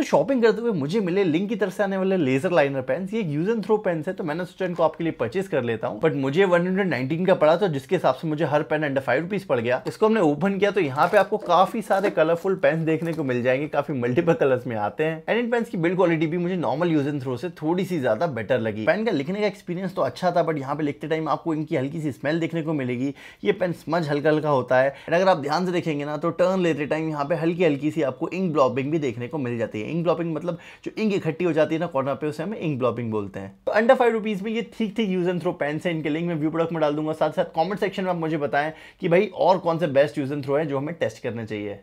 तो शॉपिंग करते हुए मुझे मिले लिंक की तरफ से आने वाले लेजर लाइनर पेन ये यूज एंड थ्रो पेन है तो मैंने सोचा इनको आपके लिए परचेस कर लेता हूँ बट मुझे वन का पड़ा तो जिसके हिसाब से मुझे हर पेन अंडर फाइव रुपीज पड़ गया इसको हमने ओपन किया तो यहाँ पे आपको काफी सारे कलरफुल पेन देखने को मिल जाएंगे काफी मल्टीपल कलर्स में आते हैं एंड इन पेन की बिल्ड क्वालिटी भी मुझे नॉर्मल यूज एंड थ्रो से थोड़ी सी ज्यादा बेटर लगी पेन का लिखने का एक्सपीरियंस तो अच्छा था बट यहाँ पे लिखते टाइम आपको इनकी हल्की सी स्मेल देखने को मिलेगी ये पेन स्मज हल्का हल्का होता है एंड अगर आप ध्यान से देखेंगे ना तो टर्न लेते टाइम यहाँ पे हल्की हल्की सी आपको इंक ब्लॉबिंग भी देखने को मिल जाती है इंक ब्लॉपिंग मतलब जो इंक इकट्ठी हो जाती है ना कॉर्नर पे उसे हम इंक ब्लॉपिंग बोलते हैं तो अंडर फाइव रुपीज़ में ये ठीक ठीक यूज एंड थ्रो पेन्स है इनके लिंक मैं व्यू प्रोडक्ट में डाल दूंगा साथ साथ कॉमेंट सेक्शन में आप मुझे बताएं कि भाई और कौन से बेस्ट यूज एंड थ्रो है जो हमें टेस्ट करना चाहिए